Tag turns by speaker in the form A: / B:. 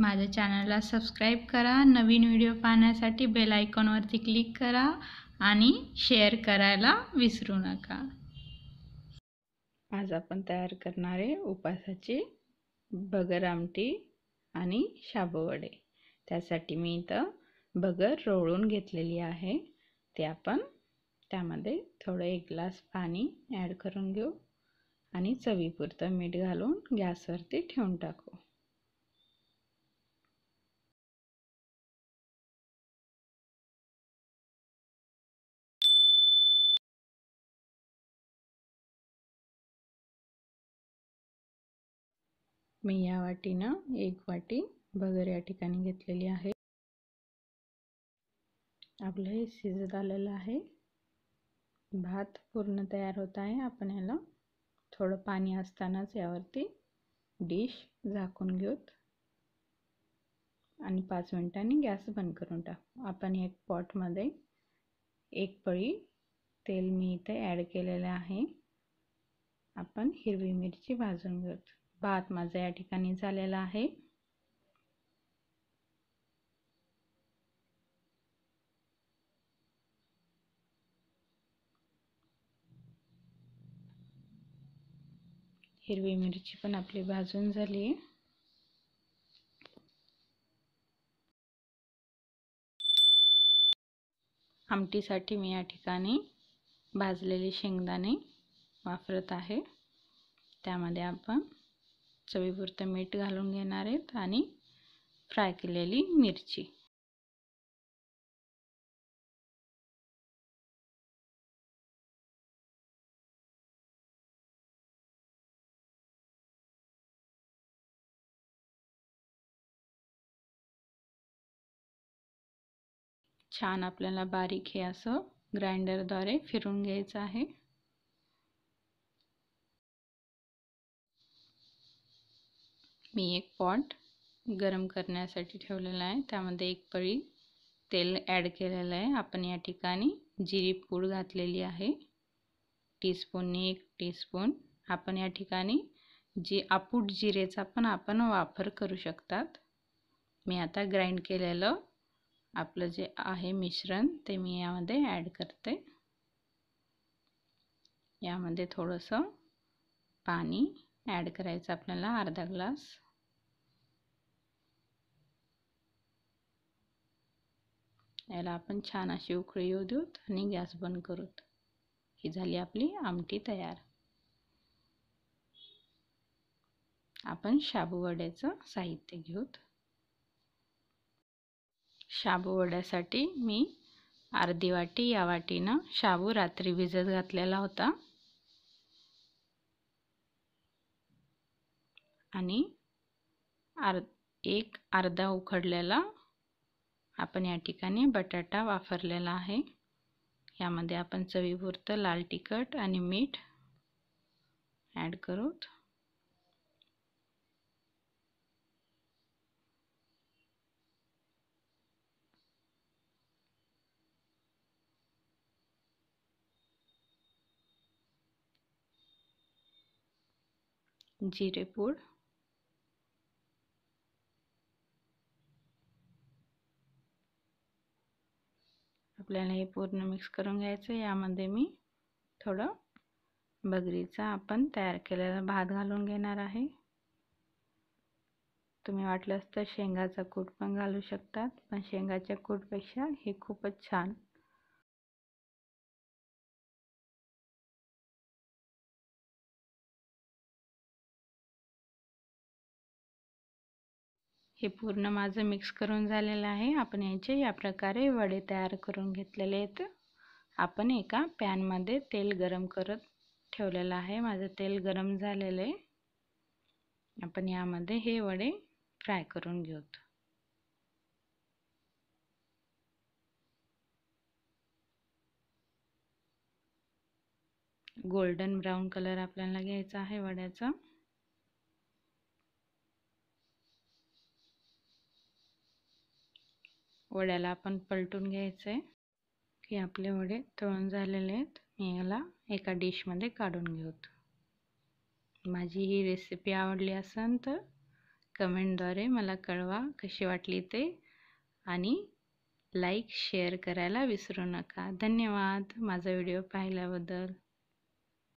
A: माझ्या चॅनलला सबस्क्राईब करा नवीन व्हिडिओ पाहण्यासाठी बेल आयकॉनवरती क्लिक करा आणि शेअर करायला विसरू नका आज आपण तयार करणारे उपासाची बगर आमटी आणि शाबवडे त्यासाठी मी इथं बगर रोळून घेतलेली आहे ते आपण त्यामध्ये थोडं एक ग्लास पाणी ॲड करून घेऊ आणि चवीपुरतं मीठ घालून गॅसवरती ठेवून टाकू मी या वाटीनं एक वाटी भगर या ठिकाणी घेतलेली आहे आपलं हे शिजत आलेलं आहे भात पूर्ण तयार होत आहे आपण ह्याला थोडं पाणी असतानाच यावरती डिश झाकून घेऊत आणि पाच मिनटांनी गॅस बंद करून टाकू आपण एक पॉटमध्ये एक पळी तेल मी इथे ॲड केलेलं आहे आपण हिरवी मिरची भाजून घेऊत भात माझा या ठिकाणी झालेला आहे हिरवी मिरची पण आपली भाजून झाली आहे आमटीसाठी मी या ठिकाणी भाजलेले शेंगदाणे वापरत आहे त्यामध्ये आपण चवीपुरतं मीठ घालून घेणार आहेत आणि फ्राय केलेली मिरची छान आपल्याला बारीक हे असं ग्राइंडरद्वारे फिरून घ्यायचं आहे मी एक पॉट गरम करण्यासाठी ठेवलेला आहे त्यामध्ये एक पळी तेल ॲड केलेलं आहे आपण या ठिकाणी जिरी पूड घातलेली आहे टीस्पूननी एक टीस्पून आपण या ठिकाणी जी आपूट जिरेचा पण आपण वापर करू शकतात मी आता ग्राइंड केलेलं आपलं जे आहे मिश्रण ते मी यामध्ये ॲड करते यामध्ये थोडंसं पाणी ॲड करायचं आपल्याला अर्धा ग्लास याला आपण छान अशी उकळी येऊ देऊत आणि गॅस बंद करूत ही झाली आपली आमटी तयार आपण शाबूवड्याचं साहित्य घेऊत शाबूवड्यासाठी मी अर्धी वाटी या वाटीनं शाबू रात्री भिजत घातलेला होता आणि आर एक अर्धा उखडलेला आपण या ठिकाणी बटाटा वापरलेला आहे यामध्ये आपण चवीपुरतं लाल तिखट आणि मीठ ॲड करू जिरेपूड आपल्याला हे पूर्ण मिक्स करून घ्यायचं यामध्ये मी थोडं बगरीचा आपण तयार केलेला भात घालून घेणार आहे तुम्ही वाटलंच तर शेंगाचा कूट पण घालू शकतात पण शेंगाच्या कूटपेक्षा हे खूपच छान हे पूर्ण माझं मिक्स करून झालेलं आहे आपण याचे या प्रकारे वडे तयार करून घेतलेले आहेत आपण एका पॅनमध्ये तेल गरम करत ठेवलेलं आहे माझं तेल गरम झालेलं आहे आपण यामध्ये हे वडे फ्राय करून घेऊत गोल्डन ब्राऊन कलर आपल्याला घ्यायचा आहे वड्याचा वड्याला आपण पलटून घ्यायचं आहे की आपले वडे तळून झालेले आहेत मी याला एका डिशमध्ये काढून घेऊत माझी ही रेसिपी आवडली असेल तर कमेंटद्वारे मला कळवा कशी वाटली ते आणि लाईक शेअर करायला विसरू नका धन्यवाद माझा व्हिडिओ पाहिल्याबद्दल